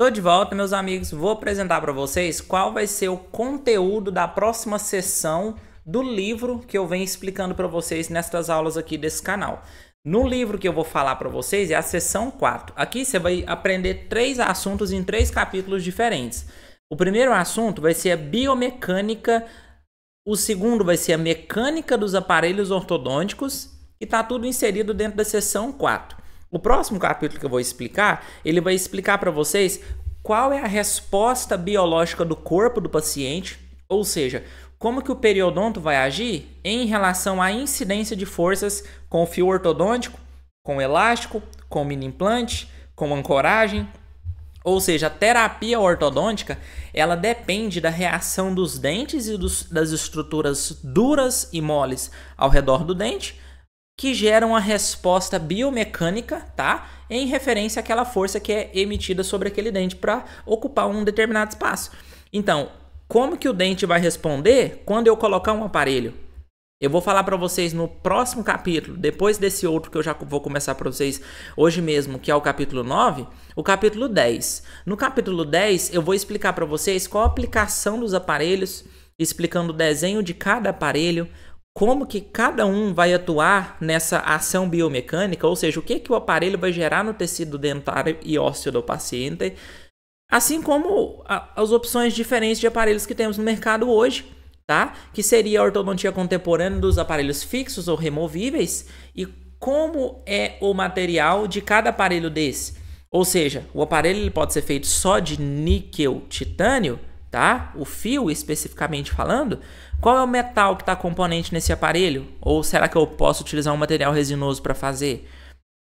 Tô de volta, meus amigos. Vou apresentar para vocês qual vai ser o conteúdo da próxima sessão do livro que eu venho explicando para vocês nestas aulas aqui desse canal. No livro que eu vou falar para vocês é a sessão 4. Aqui você vai aprender três assuntos em três capítulos diferentes. O primeiro assunto vai ser a biomecânica, o segundo vai ser a mecânica dos aparelhos ortodônticos, e está tudo inserido dentro da sessão 4. O próximo capítulo que eu vou explicar, ele vai explicar para vocês qual é a resposta biológica do corpo do paciente, ou seja, como que o periodonto vai agir em relação à incidência de forças com o fio ortodôntico, com o elástico, com o mini implante, com ancoragem. Ou seja, a terapia ortodôntica, ela depende da reação dos dentes e dos, das estruturas duras e moles ao redor do dente que geram a resposta biomecânica, tá? Em referência àquela força que é emitida sobre aquele dente para ocupar um determinado espaço. Então, como que o dente vai responder quando eu colocar um aparelho? Eu vou falar para vocês no próximo capítulo, depois desse outro que eu já vou começar para vocês hoje mesmo, que é o capítulo 9, o capítulo 10. No capítulo 10, eu vou explicar para vocês qual a aplicação dos aparelhos, explicando o desenho de cada aparelho, como que cada um vai atuar nessa ação biomecânica, ou seja, o que, que o aparelho vai gerar no tecido dentário e ósseo do paciente, assim como a, as opções diferentes de aparelhos que temos no mercado hoje, tá? Que seria a ortodontia contemporânea dos aparelhos fixos ou removíveis e como é o material de cada aparelho desse. Ou seja, o aparelho ele pode ser feito só de níquel titânio, tá? O fio especificamente falando, qual é o metal que está componente nesse aparelho? Ou será que eu posso utilizar um material resinoso para fazer?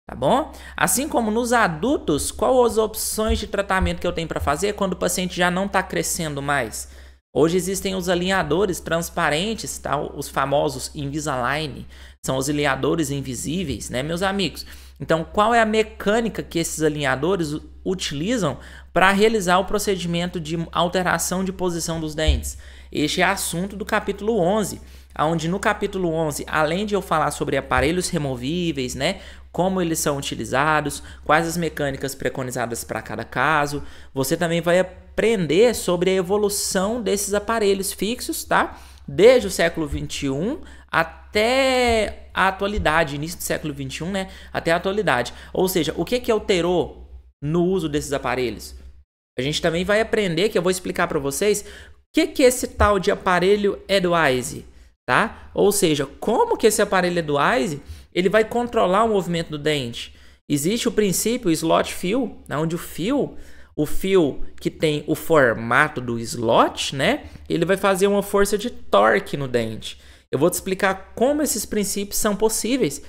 Tá bom? Assim como nos adultos, quais as opções de tratamento que eu tenho para fazer quando o paciente já não está crescendo mais? Hoje existem os alinhadores transparentes, tá? os famosos Invisalign, são os alinhadores invisíveis, né, meus amigos? Então, qual é a mecânica que esses alinhadores utilizam para realizar o procedimento de alteração de posição dos dentes? Este é assunto do capítulo 11, onde no capítulo 11, além de eu falar sobre aparelhos removíveis, né, como eles são utilizados, quais as mecânicas preconizadas para cada caso, você também vai aprender sobre a evolução desses aparelhos fixos, tá? Desde o século 21 até a atualidade, início do século 21, né? Até a atualidade. Ou seja, o que que alterou no uso desses aparelhos? A gente também vai aprender, que eu vou explicar para vocês, que, que esse tal de aparelho Edwise? É tá? Ou seja, como que esse aparelho Edwise é ele vai controlar o movimento do dente? Existe o princípio slot fill, né, onde o fio, o fio que tem o formato do slot, né? Ele vai fazer uma força de torque no dente. Eu vou te explicar como esses princípios são possíveis.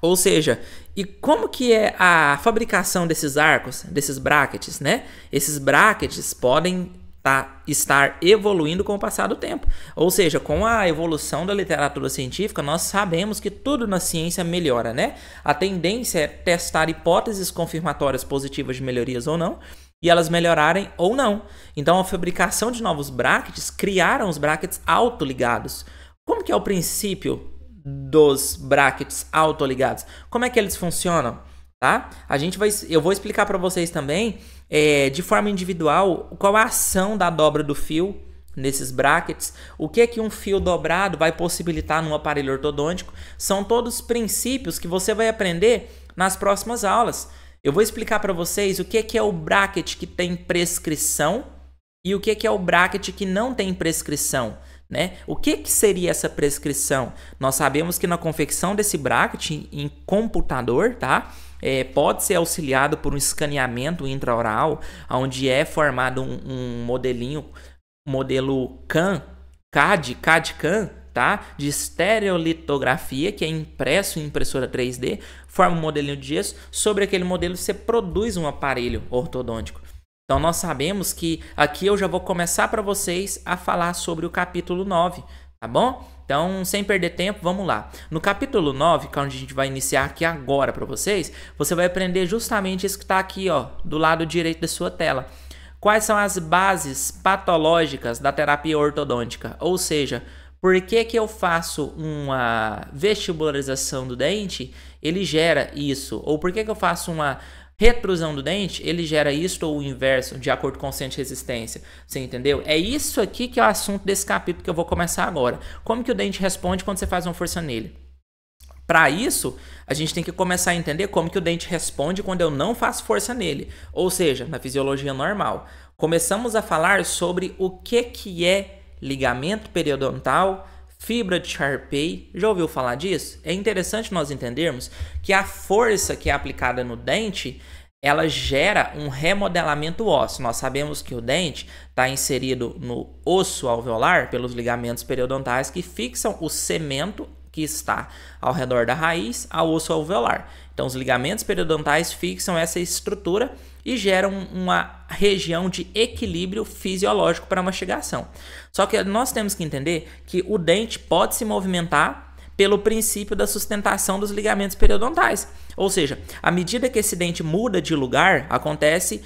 Ou seja, e como que é a fabricação desses arcos, desses brackets, né? Esses brackets podem tá, estar evoluindo com o passar do tempo. Ou seja, com a evolução da literatura científica, nós sabemos que tudo na ciência melhora, né? A tendência é testar hipóteses confirmatórias positivas de melhorias ou não, e elas melhorarem ou não. Então, a fabricação de novos brackets criaram os brackets autoligados. Como que é o princípio dos brackets autoligados? Como é que eles funcionam? Tá? A gente vai, eu vou explicar para vocês também é, de forma individual qual a ação da dobra do fio nesses brackets. O que é que um fio dobrado vai possibilitar num aparelho ortodôntico? São todos princípios que você vai aprender nas próximas aulas. Eu vou explicar para vocês o que é que é o bracket que tem prescrição e o que é que é o bracket que não tem prescrição. Né? O que, que seria essa prescrição? Nós sabemos que na confecção desse bracket em computador, tá? é, pode ser auxiliado por um escaneamento intraoral, onde é formado um, um modelinho, modelo CAN, CAD, cad can, tá? De estereolitografia, que é impresso em impressora 3D, forma um modelinho de gesso, sobre aquele modelo você produz um aparelho ortodôntico. Então nós sabemos que aqui eu já vou começar para vocês a falar sobre o capítulo 9, tá bom? Então, sem perder tempo, vamos lá. No capítulo 9, que é onde a gente vai iniciar aqui agora para vocês, você vai aprender justamente isso que está aqui, ó, do lado direito da sua tela. Quais são as bases patológicas da terapia ortodôntica? Ou seja, por que, que eu faço uma vestibularização do dente? Ele gera isso. Ou por que, que eu faço uma Retrusão do dente, ele gera isto ou o inverso, de acordo com o centro de resistência. Você entendeu? É isso aqui que é o assunto desse capítulo que eu vou começar agora. Como que o dente responde quando você faz uma força nele? Para isso, a gente tem que começar a entender como que o dente responde quando eu não faço força nele, ou seja, na fisiologia normal. Começamos a falar sobre o que que é ligamento periodontal, Fibra de Sharpei, já ouviu falar disso? É interessante nós entendermos que a força que é aplicada no dente ela gera um remodelamento ósseo. Nós sabemos que o dente está inserido no osso alveolar pelos ligamentos periodontais que fixam o cemento que está ao redor da raiz ao osso alveolar. Então, os ligamentos periodontais fixam essa estrutura e geram uma região de equilíbrio fisiológico para a mastigação. Só que nós temos que entender que o dente pode se movimentar pelo princípio da sustentação dos ligamentos periodontais. Ou seja, à medida que esse dente muda de lugar, acontece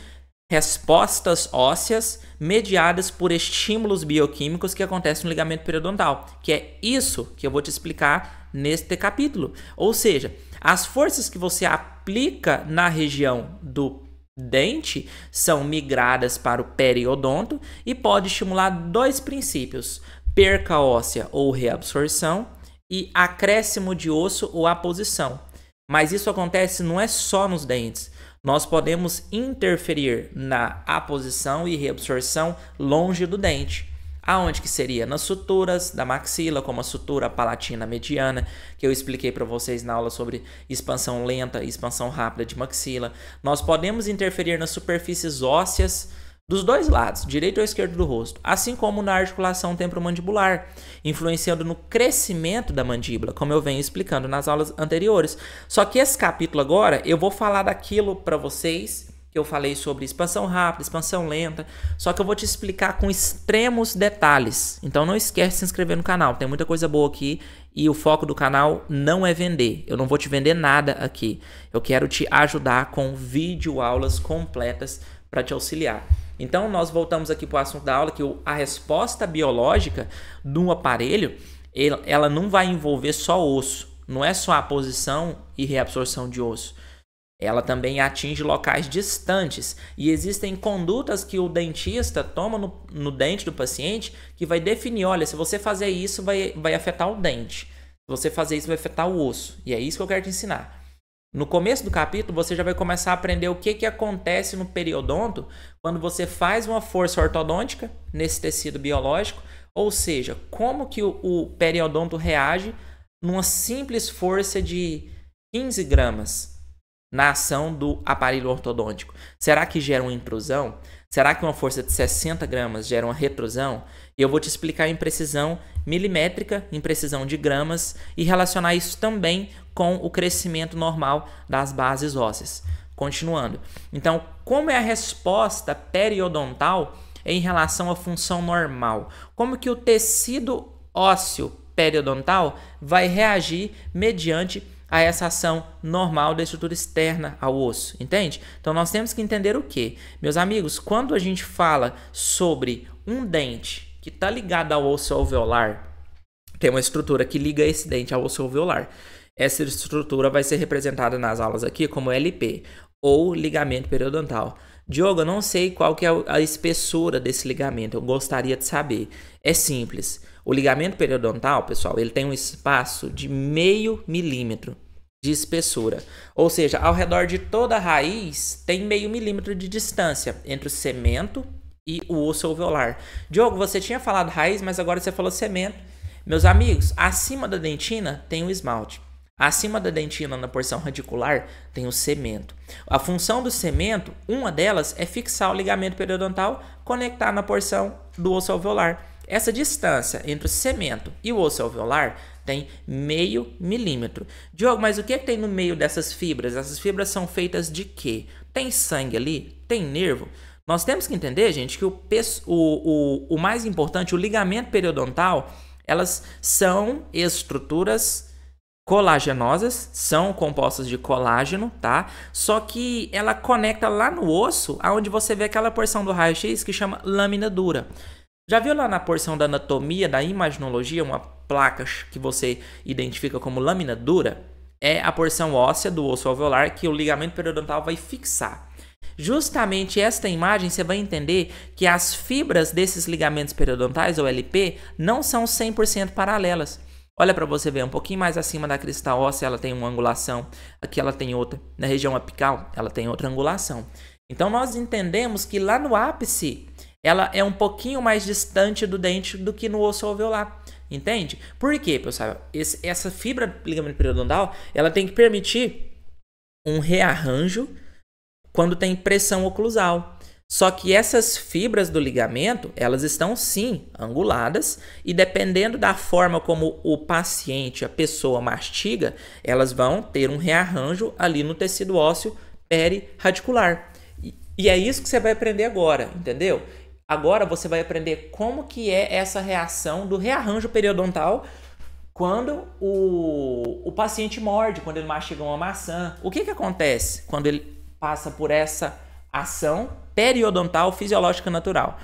respostas ósseas mediadas por estímulos bioquímicos que acontecem no ligamento periodontal, que é isso que eu vou te explicar neste capítulo. Ou seja, as forças que você aplica na região do dente são migradas para o periodonto e pode estimular dois princípios: perca óssea ou reabsorção e acréscimo de osso ou aposição. Mas isso acontece não é só nos dentes. Nós podemos interferir na aposição e reabsorção longe do dente. Aonde que seria? Nas suturas da maxila, como a sutura palatina mediana, que eu expliquei para vocês na aula sobre expansão lenta e expansão rápida de maxila. Nós podemos interferir nas superfícies ósseas, dos dois lados, direito ou esquerdo do rosto, assim como na articulação temporomandibular, influenciando no crescimento da mandíbula, como eu venho explicando nas aulas anteriores. Só que esse capítulo agora eu vou falar daquilo para vocês que eu falei sobre expansão rápida, expansão lenta, só que eu vou te explicar com extremos detalhes. Então não esquece de se inscrever no canal, tem muita coisa boa aqui e o foco do canal não é vender. Eu não vou te vender nada aqui. Eu quero te ajudar com vídeo aulas completas para te auxiliar. Então nós voltamos aqui para o assunto da aula que a resposta biológica de um aparelho ela não vai envolver só osso, não é só a posição e reabsorção de osso. Ela também atinge locais distantes e existem condutas que o dentista toma no, no, dente do paciente que vai definir: olha, se você fazer isso, vai, vai afetar o dente, se você fazer isso, vai afetar o osso. E é isso que eu quero te ensinar. No começo do capítulo, você já vai começar a aprender o que, que acontece no periodonto quando você faz uma força ortodôntica nesse tecido biológico, ou seja, como que o, o periodonto reage numa simples força de 15 gramas na ação do aparelho ortodôntico. Será que gera uma intrusão? Será que uma força de 60 gramas gera uma retrosão? E eu vou te explicar em precisão milimétrica, em precisão de gramas, e relacionar isso também com o crescimento normal das bases ósseas. Continuando. Então, como é a resposta periodontal em relação à função normal? Como que o tecido ósseo periodontal vai reagir mediante a essa ação normal da estrutura externa ao osso, entende? Então nós temos que entender o que, meus amigos, quando a gente fala sobre um dente que está ligado ao osso alveolar, tem uma estrutura que liga esse dente ao osso alveolar. Essa estrutura vai ser representada nas aulas aqui como LP ou ligamento periodontal. Diogo, eu não sei qual que é a espessura desse ligamento, eu gostaria de saber. É simples. O ligamento periodontal, pessoal, ele tem um espaço de meio milímetro de espessura. Ou seja, ao redor de toda a raiz tem meio milímetro de distância entre o cemento e o osso alveolar. Diogo, você tinha falado raiz, mas agora você falou cemento. Meus amigos, acima da dentina tem o esmalte. Acima da dentina, na porção radicular, tem o cemento. A função do cemento, uma delas é fixar o ligamento periodontal, conectar na porção do osso alveolar. Essa distância entre o cimento e o osso alveolar tem meio milímetro. Diogo, mas o que, é que tem no meio dessas fibras? Essas fibras são feitas de quê? Tem sangue ali? Tem nervo? Nós temos que entender, gente, que o, o, o, o mais importante, o ligamento periodontal, elas são estruturas colagenosas, são compostas de colágeno, tá? Só que ela conecta lá no osso, aonde você vê aquela porção do raio-x que chama lâmina dura. Já viu lá na porção da anatomia, da imaginologia, uma placa que você identifica como lâmina dura? É a porção óssea do osso alveolar que o ligamento periodontal vai fixar. Justamente esta imagem você vai entender que as fibras desses ligamentos periodontais, ou LP, não são 100% paralelas. Olha para você ver, um pouquinho mais acima da crista óssea ela tem uma angulação, aqui ela tem outra, na região apical ela tem outra angulação. Então nós entendemos que lá no ápice ela é um pouquinho mais distante do dente do que no osso alveolar. Entende? Por quê, pessoal? Esse, essa fibra ligamento periodontal, ela tem que permitir um rearranjo quando tem pressão oclusal. Só que essas fibras do ligamento, elas estão sim anguladas e dependendo da forma como o paciente, a pessoa mastiga, elas vão ter um rearranjo ali no tecido ósseo perirradicular. E é isso que você vai aprender agora, entendeu? Agora você vai aprender como que é essa reação do rearranjo periodontal quando o, o paciente morde, quando ele mastiga uma maçã. O que, que acontece quando ele passa por essa ação periodontal fisiológica natural?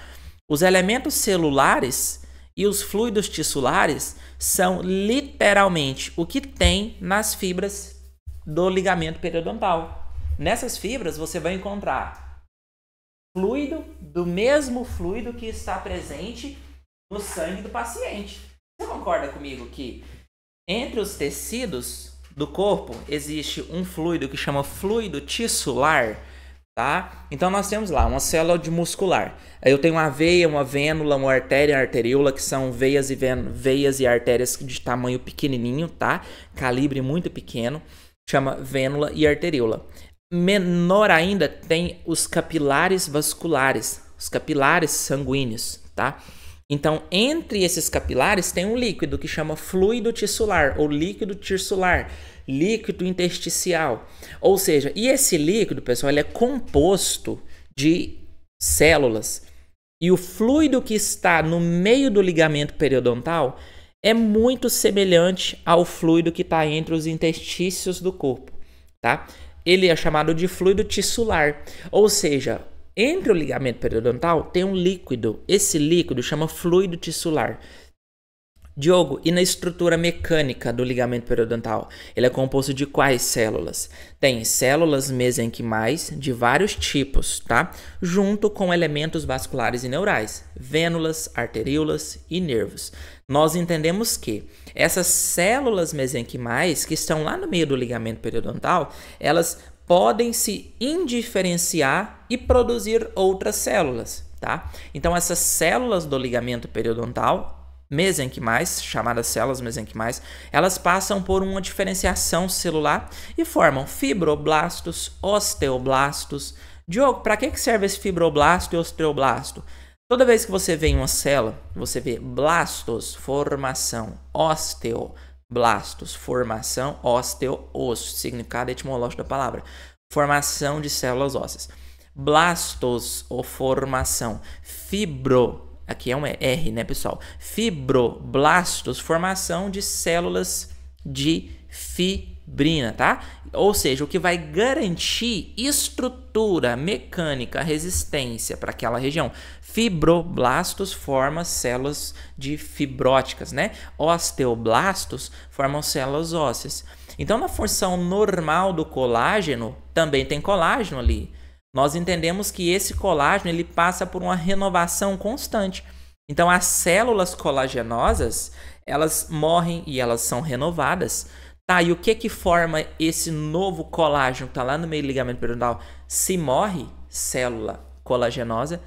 Os elementos celulares e os fluidos tissulares são literalmente o que tem nas fibras do ligamento periodontal. Nessas fibras você vai encontrar fluido do mesmo fluido que está presente no sangue do paciente. Você concorda comigo que entre os tecidos do corpo existe um fluido que chama fluido tissular, tá? Então nós temos lá uma célula de muscular. Eu tenho uma veia, uma vênula, uma artéria, uma arteríola, que são veias e ven... veias e artérias de tamanho pequenininho, tá? Calibre muito pequeno, chama vênula e arteríola. Menor ainda tem os capilares vasculares, os capilares sanguíneos, tá? Então, entre esses capilares tem um líquido que chama fluido tissular ou líquido tissular, líquido intersticial. Ou seja, e esse líquido, pessoal, ele é composto de células. E o fluido que está no meio do ligamento periodontal é muito semelhante ao fluido que está entre os interstícios do corpo, tá? ele é chamado de fluido tissular, ou seja, entre o ligamento periodontal tem um líquido. Esse líquido chama fluido tissular. Diogo, e na estrutura mecânica do ligamento periodontal? Ele é composto de quais células? Tem células mesenquimais de vários tipos, tá? Junto com elementos vasculares e neurais, vênulas, arteríolas e nervos nós entendemos que essas células mesenquimais que estão lá no meio do ligamento periodontal, elas podem se indiferenciar e produzir outras células, tá? Então essas células do ligamento periodontal mesenquimais, chamadas células mesenquimais, elas passam por uma diferenciação celular e formam fibroblastos, osteoblastos. Diogo, para que serve esse fibroblasto e osteoblasto? Toda vez que você vê em uma célula, você vê blastos, formação, ósteo, blastos, formação, ósteo, osso, significado etimológico da palavra, formação de células ósseas. Blastos ou formação, fibro, aqui é um R, né, pessoal? Fibroblastos, formação de células de fibro brina, tá? Ou seja, o que vai garantir estrutura mecânica, resistência para aquela região. Fibroblastos formam células de fibróticas, né? Osteoblastos formam células ósseas. Então, na função normal do colágeno, também tem colágeno ali. Nós entendemos que esse colágeno ele passa por uma renovação constante. Então, as células colagenosas, elas morrem e elas são renovadas. Tá, e o que que forma esse novo colágeno que tá lá no meio do ligamento periodontal? Se morre célula colagenosa,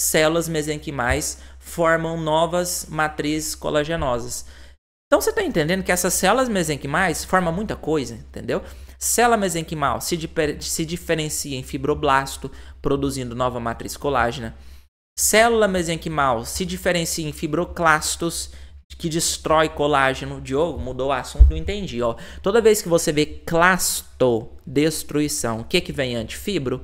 células mesenquimais formam novas matrizes colagenosas. Então você está entendendo que essas células mesenquimais formam muita coisa, entendeu? Célula mesenquimal se, se diferencia em fibroblasto, produzindo nova matriz colágena. Célula mesenquimal se diferencia em fibroclastos, que destrói colágeno. Diogo, mudou o assunto, não entendi. Ó. Toda vez que você vê clasto, destruição, o que, que vem antes? Fibro.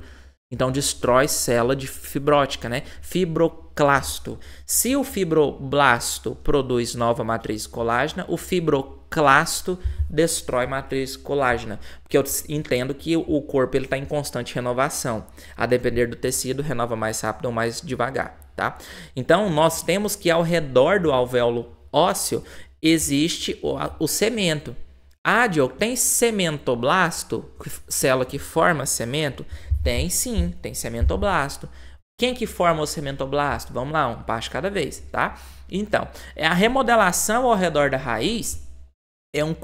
Então destrói célula de fibrótica, né? Fibroclasto. Se o fibroblasto produz nova matriz colágena, o fibroclasto destrói matriz colágena, porque eu entendo que o corpo ele está em constante renovação. A depender do tecido, renova mais rápido ou mais devagar, tá? Então nós temos que ao redor do alvéolo ósseo existe o, o cemento. Ádio, tem cementoblasto? Célula que forma cemento? Tem sim, tem cementoblasto. Quem que forma o cementoblasto? Vamos lá, um passo cada vez, tá? Então, é a remodelação ao redor da raiz é, um,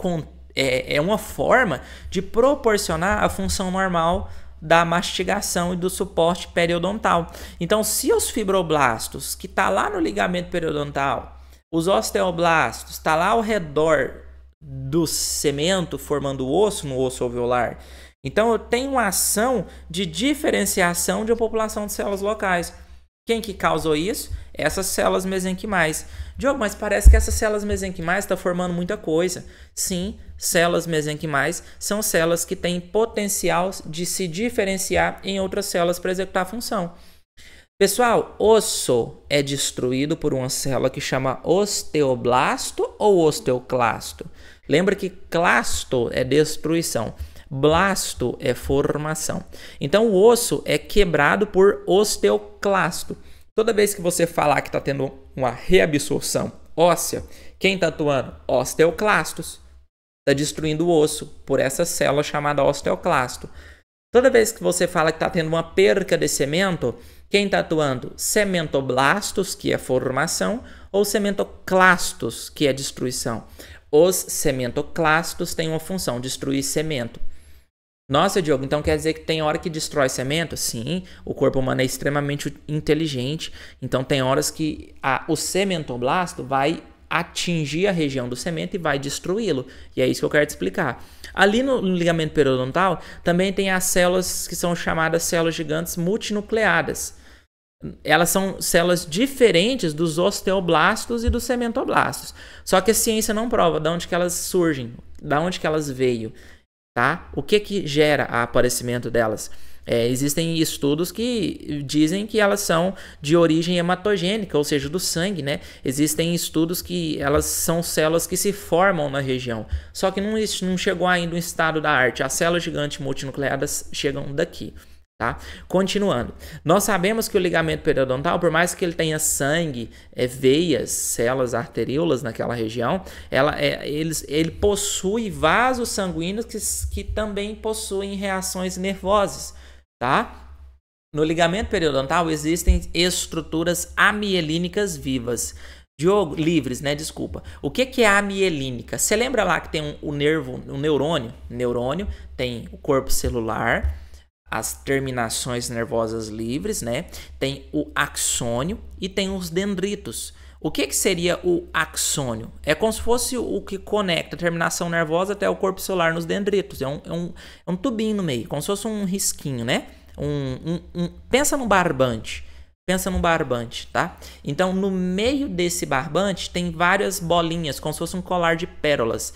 é, é uma forma de proporcionar a função normal da mastigação e do suporte periodontal. Então, se os fibroblastos que está lá no ligamento periodontal os osteoblastos está lá ao redor do cimento, formando o osso no osso alveolar. Então eu tenho uma ação de diferenciação de uma população de células locais. Quem que causou isso? Essas células mesenquimais. Diogo, mas parece que essas células mesenquimais estão tá formando muita coisa. Sim, células mesenquimais são células que têm potencial de se diferenciar em outras células para executar a função. Pessoal, osso é destruído por uma célula que chama osteoblasto ou osteoclasto. Lembra que clasto é destruição, blasto é formação. Então, o osso é quebrado por osteoclasto. Toda vez que você falar que está tendo uma reabsorção óssea, quem está atuando? Osteoclastos. Está destruindo o osso por essa célula chamada osteoclasto. Toda vez que você fala que está tendo uma perca de cemento, quem está atuando? Sementoblastos, que é formação, ou sementoclastos, que é destruição. Os sementoclastos têm uma função, destruir cemento. Nossa, Diogo, então quer dizer que tem hora que destrói cemento? Sim, o corpo humano é extremamente inteligente, então tem horas que a, o sementoblasto vai atingir a região do cemento e vai destruí-lo. E é isso que eu quero te explicar. Ali no ligamento periodontal também tem as células que são chamadas células gigantes multinucleadas. Elas são células diferentes dos osteoblastos e dos cementoblastos. Só que a ciência não prova de onde que elas surgem, de onde que elas veio, tá? O que que gera o aparecimento delas? É, existem estudos que dizem que elas são de origem hematogênica, ou seja, do sangue, né? Existem estudos que elas são células que se formam na região. Só que não, não chegou ainda o estado da arte. As células gigantes multinucleadas chegam daqui. Tá? Continuando, nós sabemos que o ligamento periodontal, por mais que ele tenha sangue, é, veias, células, arteríolas naquela região, ela, é, ele, ele possui vasos sanguíneos que, que também possuem reações nervosas tá? No ligamento periodontal existem estruturas amielínicas vivas. Diogo, livres, né? Desculpa. O que, que é amielínica? Você lembra lá que tem um, o nervo, um neurônio? Neurônio tem o corpo celular, as terminações nervosas livres, né? Tem o axônio e tem os dendritos. O que, que seria o axônio? É como se fosse o que conecta a terminação nervosa até o corpo celular nos dendritos. É um, é um, é um tubinho no meio, como se fosse um risquinho, né? Um, um, um, pensa num barbante. Pensa num barbante, tá? Então, no meio desse barbante tem várias bolinhas, como se fosse um colar de pérolas.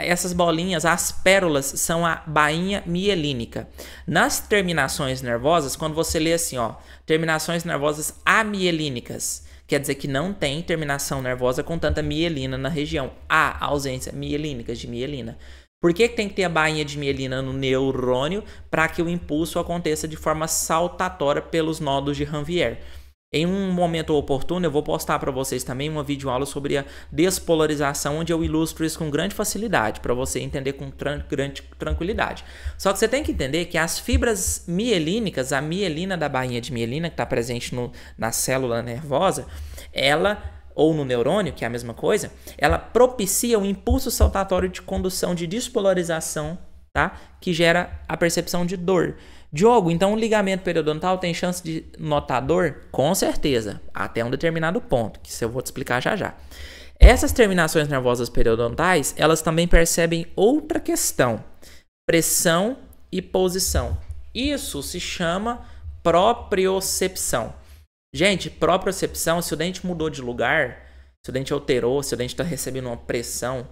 Essas bolinhas, as pérolas, são a bainha mielínica. Nas terminações nervosas, quando você lê assim, ó, terminações nervosas amielínicas, quer dizer que não tem terminação nervosa com tanta mielina na região. A, ausência mielínica de mielina. Por que, que tem que ter a bainha de mielina no neurônio para que o impulso aconteça de forma saltatória pelos nodos de Ranvier? Em um momento oportuno, eu vou postar para vocês também uma videoaula sobre a despolarização, onde eu ilustro isso com grande facilidade, para você entender com tran grande tranquilidade. Só que você tem que entender que as fibras mielínicas, a mielina da bainha de mielina, que está presente no, na célula nervosa, ela, ou no neurônio, que é a mesma coisa, ela propicia o um impulso saltatório de condução de despolarização, tá? que gera a percepção de dor. Diogo, então o ligamento periodontal tem chance de notar dor? Com certeza, até um determinado ponto, que eu vou te explicar já já. Essas terminações nervosas periodontais, elas também percebem outra questão, pressão e posição. Isso se chama propriocepção. Gente, propriocepção, se o dente mudou de lugar, se o dente alterou, se o dente está recebendo uma pressão,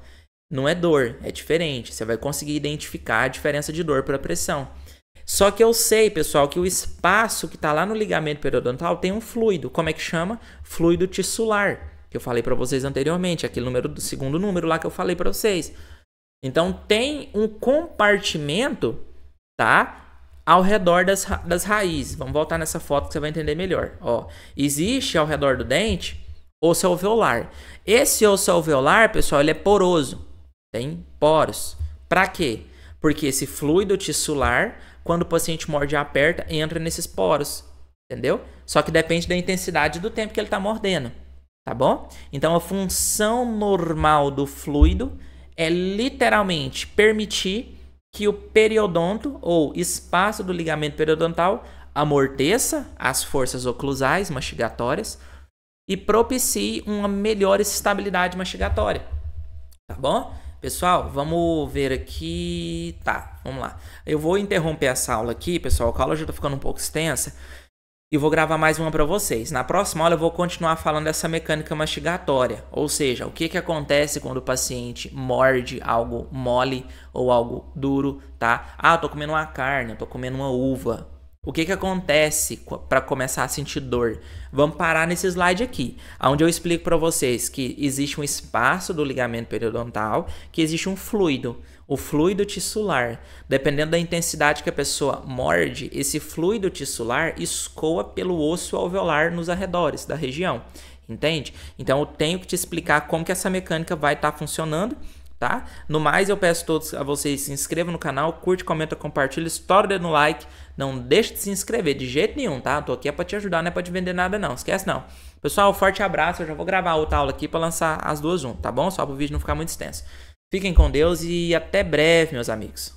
não é dor, é diferente. Você vai conseguir identificar a diferença de dor para pressão. Só que eu sei, pessoal, que o espaço que está lá no ligamento periodontal tem um fluido. Como é que chama? Fluido tissular, que eu falei para vocês anteriormente, aquele número do segundo número lá que eu falei para vocês. Então tem um compartimento, tá? Ao redor das, ra das raízes. Vamos voltar nessa foto que você vai entender melhor. Ó, existe ao redor do dente osso alveolar. Esse osso alveolar, pessoal, ele é poroso. Tem poros. Para quê? Porque esse fluido tissular quando o paciente morde e aperta, entra nesses poros, entendeu? Só que depende da intensidade do tempo que ele está mordendo, tá bom? Então a função normal do fluido é literalmente permitir que o periodonto ou espaço do ligamento periodontal amorteça as forças oclusais mastigatórias e propicie uma melhor estabilidade mastigatória, tá bom? Pessoal, vamos ver aqui. Tá, vamos lá. Eu vou interromper essa aula aqui, pessoal, a aula já tá ficando um pouco extensa. E vou gravar mais uma para vocês. Na próxima aula eu vou continuar falando dessa mecânica mastigatória, ou seja, o que, que acontece quando o paciente morde algo mole ou algo duro, tá? Ah, eu tô comendo uma carne, eu tô comendo uma uva, o que, que acontece para começar a sentir dor? Vamos parar nesse slide aqui, onde eu explico para vocês que existe um espaço do ligamento periodontal, que existe um fluido, o fluido tissular. Dependendo da intensidade que a pessoa morde, esse fluido tissular escoa pelo osso alveolar nos arredores da região. Entende? Então eu tenho que te explicar como que essa mecânica vai estar tá funcionando tá? No mais, eu peço a todos a vocês se inscrevam no canal, curte, comenta, compartilha, estoura no like, não deixe de se inscrever de jeito nenhum, tá? tô aqui é para te ajudar, não é para te vender nada não, esquece não. Pessoal, forte abraço, eu já vou gravar outra aula aqui para lançar as duas juntas, tá bom? Só para o vídeo não ficar muito extenso. Fiquem com Deus e até breve, meus amigos.